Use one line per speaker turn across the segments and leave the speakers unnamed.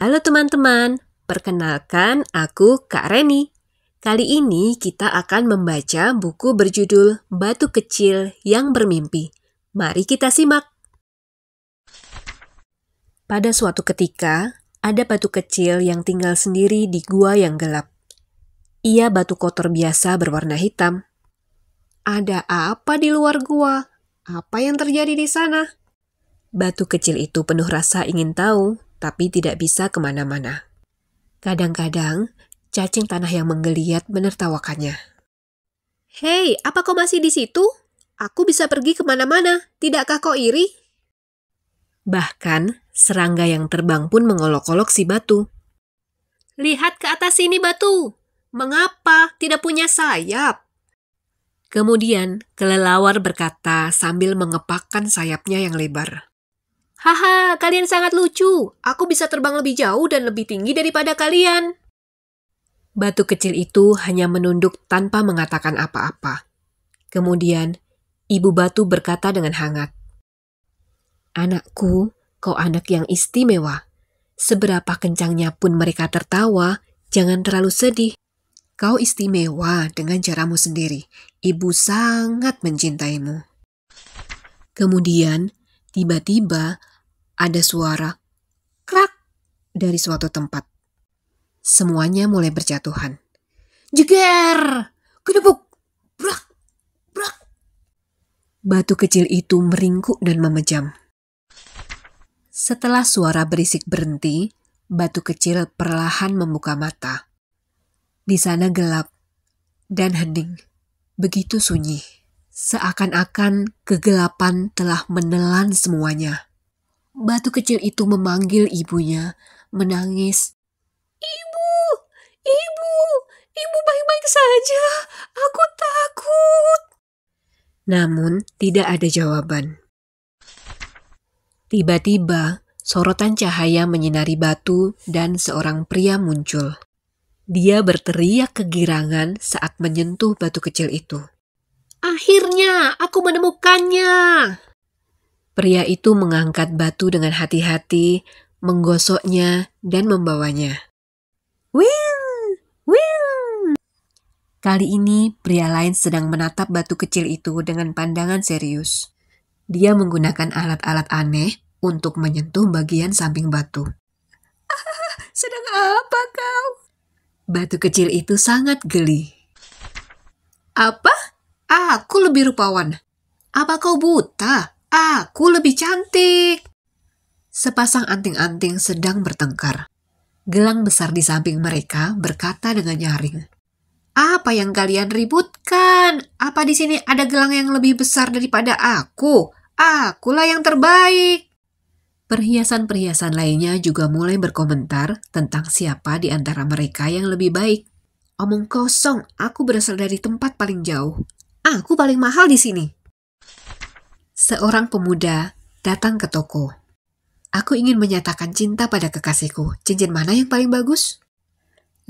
Halo teman-teman, perkenalkan aku Kak Reni. Kali ini kita akan membaca buku berjudul Batu Kecil yang Bermimpi. Mari kita simak. Pada suatu ketika, ada batu kecil yang tinggal sendiri di gua yang gelap. Ia batu kotor biasa berwarna hitam. Ada apa di luar gua? Apa yang terjadi di sana? Batu kecil itu penuh rasa ingin tahu tapi tidak bisa kemana-mana. Kadang-kadang, cacing tanah yang menggeliat menertawakannya. Hei, apa kau masih di situ? Aku bisa pergi kemana-mana, tidakkah kau iri? Bahkan, serangga yang terbang pun mengolok-olok si batu. Lihat ke atas sini batu, mengapa tidak punya sayap? Kemudian kelelawar berkata sambil mengepakkan sayapnya yang lebar. Haha, kalian sangat lucu. Aku bisa terbang lebih jauh dan lebih tinggi daripada kalian. Batu kecil itu hanya menunduk tanpa mengatakan apa-apa. Kemudian, ibu batu berkata dengan hangat, "Anakku, kau anak yang istimewa. Seberapa kencangnya pun mereka tertawa, jangan terlalu sedih. Kau istimewa dengan caramu sendiri. Ibu sangat mencintaimu." Kemudian, tiba-tiba ada suara krak dari suatu tempat. Semuanya mulai berjatuhan. Jeger! Kedepuk! Brak! Brak! Batu kecil itu meringkuk dan memejam. Setelah suara berisik berhenti, batu kecil perlahan membuka mata. Di sana gelap dan hening, begitu sunyi, seakan-akan kegelapan telah menelan semuanya. Batu kecil itu memanggil ibunya, menangis. Ibu, ibu, ibu baik-baik saja. Aku takut. Namun tidak ada jawaban. Tiba-tiba, sorotan cahaya menyinari batu dan seorang pria muncul. Dia berteriak kegirangan saat menyentuh batu kecil itu. Akhirnya aku menemukannya. Pria itu mengangkat batu dengan hati-hati, menggosoknya, dan membawanya. Wing! Wing! Kali ini pria lain sedang menatap batu kecil itu dengan pandangan serius. Dia menggunakan alat-alat aneh untuk menyentuh bagian samping batu. Ah, sedang apa kau? Batu kecil itu sangat geli. Apa? Aku lebih rupawan. Apa kau buta? Aku lebih cantik. Sepasang anting-anting sedang bertengkar. Gelang besar di samping mereka berkata dengan nyaring. Apa yang kalian ributkan? Apa di sini ada gelang yang lebih besar daripada aku? Akulah yang terbaik. Perhiasan-perhiasan lainnya juga mulai berkomentar tentang siapa di antara mereka yang lebih baik. Omong kosong, aku berasal dari tempat paling jauh. Aku paling mahal di sini seorang pemuda datang ke toko. Aku ingin menyatakan cinta pada kekasihku. Cincin mana yang paling bagus?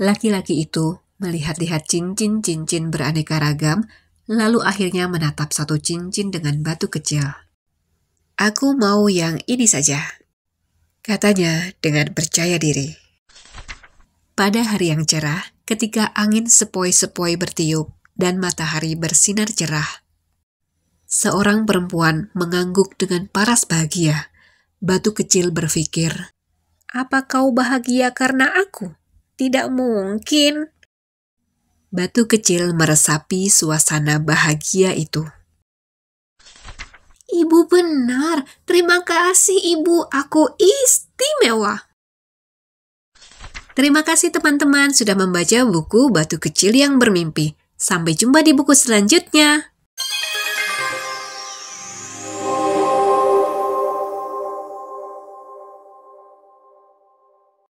Laki-laki itu melihat-lihat cincin-cincin beraneka ragam, lalu akhirnya menatap satu cincin dengan batu kecil. Aku mau yang ini saja, katanya dengan percaya diri. Pada hari yang cerah, ketika angin sepoi-sepoi bertiup dan matahari bersinar cerah, Seorang perempuan mengangguk dengan paras bahagia. Batu kecil berpikir, "Apa kau bahagia karena aku? Tidak mungkin." Batu kecil meresapi suasana bahagia itu. Ibu benar, terima kasih ibu, aku istimewa. Terima kasih teman-teman sudah membaca buku Batu Kecil yang Bermimpi. Sampai jumpa di buku selanjutnya.